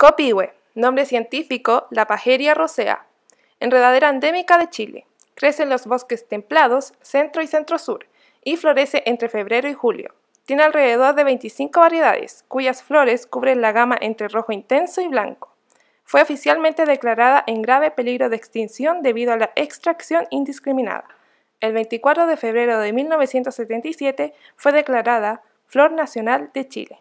Copihue, nombre científico, la pajeria rosea. Enredadera endémica de Chile. Crece en los bosques templados, centro y centro-sur, y florece entre febrero y julio. Tiene alrededor de 25 variedades, cuyas flores cubren la gama entre rojo intenso y blanco. Fue oficialmente declarada en grave peligro de extinción debido a la extracción indiscriminada. El 24 de febrero de 1977 fue declarada Flor Nacional de Chile.